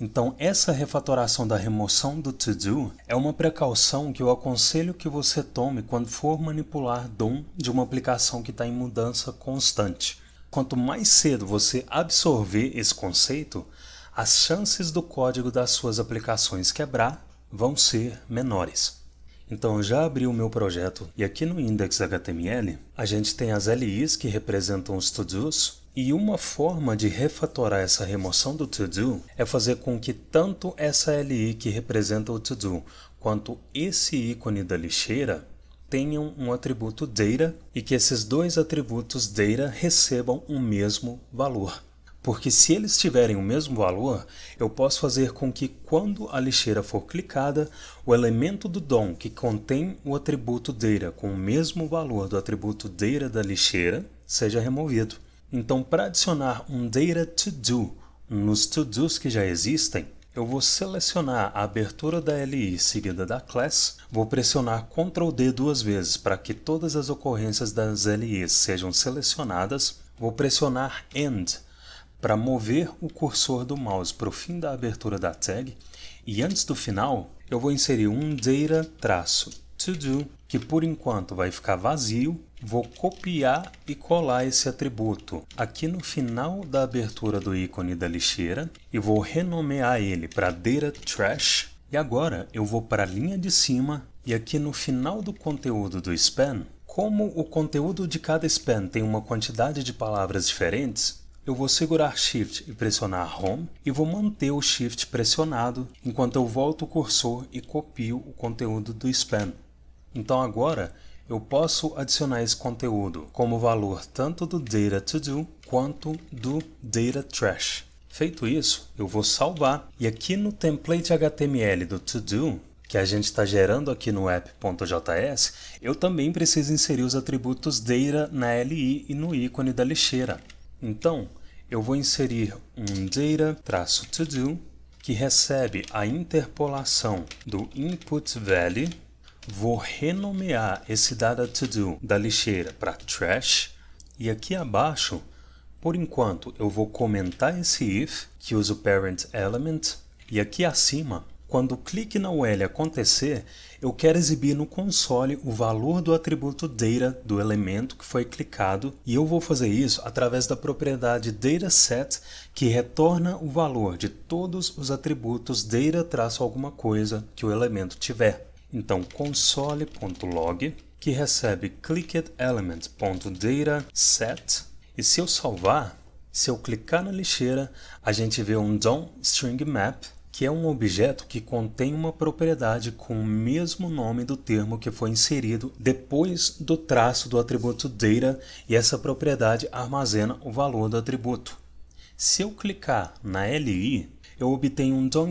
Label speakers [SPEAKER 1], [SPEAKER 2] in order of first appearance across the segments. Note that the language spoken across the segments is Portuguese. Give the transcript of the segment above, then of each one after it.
[SPEAKER 1] Então, essa refatoração da remoção do to-do é uma precaução que eu aconselho que você tome quando for manipular DOM de uma aplicação que está em mudança constante. Quanto mais cedo você absorver esse conceito, as chances do código das suas aplicações quebrar vão ser menores. Então, já abri o meu projeto e aqui no index.html a gente tem as LIs que representam os to-dos e uma forma de refatorar essa remoção do to-do é fazer com que tanto essa LI que representa o to-do quanto esse ícone da lixeira tenham um atributo data e que esses dois atributos data recebam o mesmo valor. Porque se eles tiverem o mesmo valor, eu posso fazer com que quando a lixeira for clicada, o elemento do DOM que contém o atributo data com o mesmo valor do atributo data da lixeira seja removido. Então, para adicionar um data to do nos to-dos que já existem, eu vou selecionar a abertura da LI seguida da class, vou pressionar Ctrl D duas vezes para que todas as ocorrências das LIs sejam selecionadas, vou pressionar End para mover o cursor do mouse para o fim da abertura da tag e antes do final eu vou inserir um data traço to do, que por enquanto vai ficar vazio, vou copiar e colar esse atributo aqui no final da abertura do ícone da lixeira e vou renomear ele para data trash. E agora eu vou para a linha de cima e aqui no final do conteúdo do span, como o conteúdo de cada span tem uma quantidade de palavras diferentes, eu vou segurar Shift e pressionar Home e vou manter o Shift pressionado enquanto eu volto o cursor e copio o conteúdo do span. Então agora eu posso adicionar esse conteúdo como valor tanto do data to do quanto do data trash. Feito isso, eu vou salvar e aqui no template HTML do to do que a gente está gerando aqui no app.js, eu também preciso inserir os atributos data na li e no ícone da lixeira. Então, eu vou inserir um data-to-do que recebe a interpolação do input value Vou renomear esse data to do da lixeira para trash e aqui abaixo, por enquanto, eu vou comentar esse if que usa o parent element e aqui acima, quando o clique na UL acontecer, eu quero exibir no console o valor do atributo data do elemento que foi clicado e eu vou fazer isso através da propriedade dataset que retorna o valor de todos os atributos data traço alguma coisa que o elemento tiver. Então console.log, que recebe clickedElement.dataSet, e se eu salvar, se eu clicar na lixeira, a gente vê um DOM_StringMap, que é um objeto que contém uma propriedade com o mesmo nome do termo que foi inserido depois do traço do atributo data e essa propriedade armazena o valor do atributo. Se eu clicar na LI, eu obtenho um DOM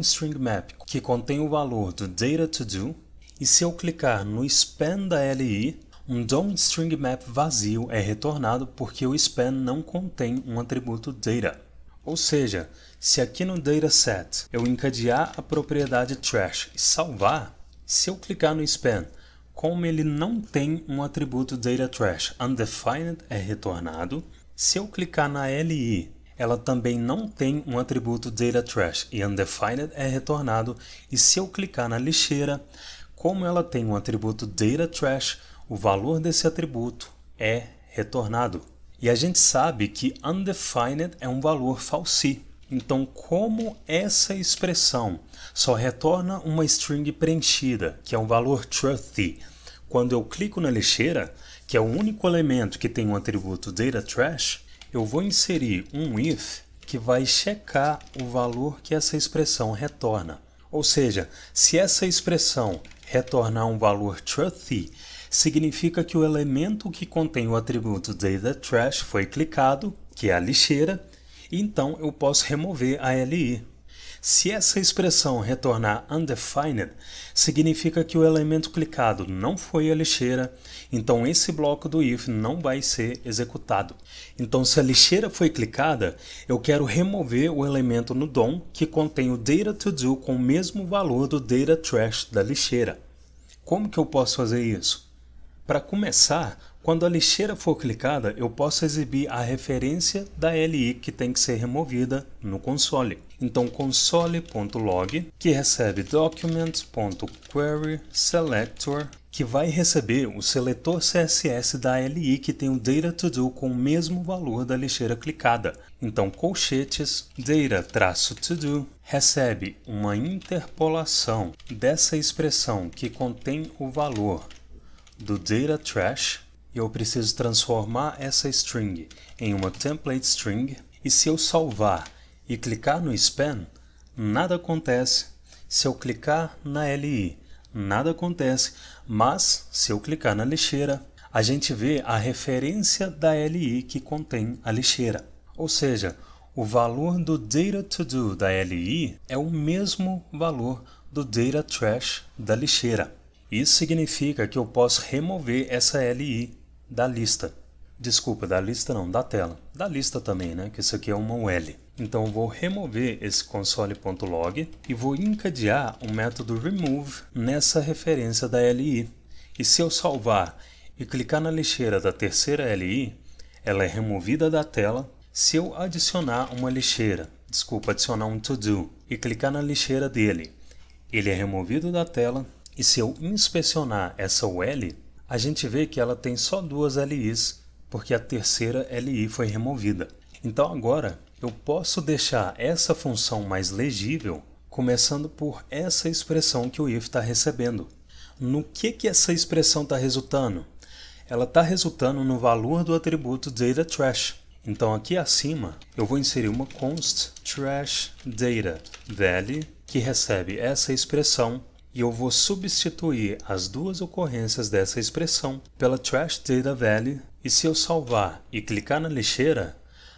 [SPEAKER 1] que contém o valor do data to do e se eu clicar no span da LI, um string map vazio é retornado porque o span não contém um atributo data. Ou seja, se aqui no dataset eu encadear a propriedade trash e salvar, se eu clicar no span, como ele não tem um atributo data trash undefined é retornado. Se eu clicar na li, ela também não tem um atributo data trash e undefined é retornado. E se eu clicar na lixeira, como ela tem um atributo data trash, o valor desse atributo é retornado. E a gente sabe que undefined é um valor falsi. Então, como essa expressão só retorna uma string preenchida, que é um valor truthy, quando eu clico na lixeira, que é o único elemento que tem um atributo data trash, eu vou inserir um if que vai checar o valor que essa expressão retorna. Ou seja, se essa expressão retornar um valor truthy, significa que o elemento que contém o atributo data trash foi clicado, que é a lixeira, e então eu posso remover a li. Se essa expressão retornar undefined, significa que o elemento clicado não foi a lixeira, então esse bloco do if não vai ser executado. Então se a lixeira foi clicada, eu quero remover o elemento no DOM que contém o data to do com o mesmo valor do data trash da lixeira. Como que eu posso fazer isso? Para começar, quando a lixeira for clicada, eu posso exibir a referência da LI que tem que ser removida no console. Então console.log, que recebe document.querySelector, que vai receber o seletor CSS da LI que tem o data to do com o mesmo valor da lixeira clicada. Então colchetes data-to do recebe uma interpolação dessa expressão que contém o valor do data trash e eu preciso transformar essa string em uma template string e se eu salvar e clicar no span, nada acontece. Se eu clicar na LI, nada acontece, mas se eu clicar na lixeira, a gente vê a referência da LI que contém a lixeira. Ou seja, o valor do data to do da LI é o mesmo valor do data trash da lixeira. Isso significa que eu posso remover essa LI da lista. Desculpa, da lista não, da tela. Da lista também, né? Que isso aqui é uma UL. Então vou remover esse console.log e vou encadear o método remove nessa referência da LI. E se eu salvar e clicar na lixeira da terceira LI, ela é removida da tela. Se eu adicionar uma lixeira, desculpa, adicionar um to do e clicar na lixeira dele, ele é removido da tela. E se eu inspecionar essa UL, a gente vê que ela tem só duas LIs, porque a terceira LI foi removida. Então agora eu posso deixar essa função mais legível começando por essa expressão que o if está recebendo. No que, que essa expressão está resultando? Ela está resultando no valor do atributo data trash. Então aqui acima eu vou inserir uma const trash data value que recebe essa expressão e eu vou substituir as duas ocorrências dessa expressão pela Trash Data Value e se eu salvar e clicar na lixeira,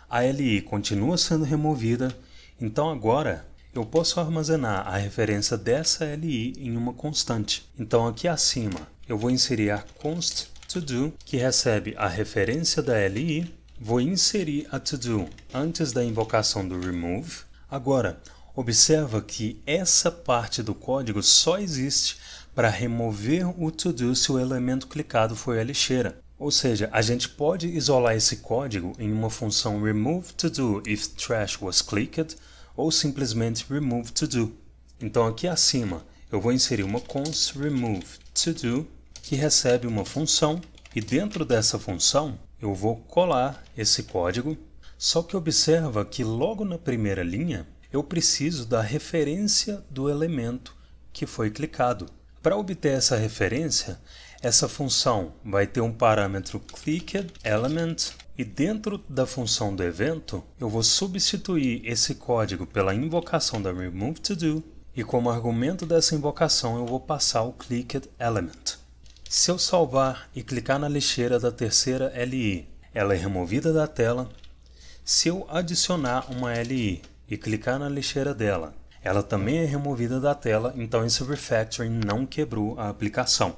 [SPEAKER 1] a LI continua sendo removida, então agora eu posso armazenar a referência dessa LI em uma constante. Então aqui acima eu vou inserir a const todo que recebe a referência da LI, vou inserir a todo antes da invocação do remove. Agora, Observa que essa parte do código só existe para remover o to-do se o elemento clicado foi a lixeira. Ou seja, a gente pode isolar esse código em uma função remove to do if trash was clicked ou simplesmente remove to do. Então aqui acima eu vou inserir uma const remove to do que recebe uma função e dentro dessa função eu vou colar esse código. Só que observa que logo na primeira linha eu preciso da referência do elemento que foi clicado. Para obter essa referência, essa função vai ter um parâmetro clickedElement e dentro da função do evento, eu vou substituir esse código pela invocação da removeTodo e como argumento dessa invocação eu vou passar o clickedElement. Se eu salvar e clicar na lixeira da terceira LI, ela é removida da tela. Se eu adicionar uma LI e clicar na lixeira dela. Ela também é removida da tela, então esse refactoring não quebrou a aplicação.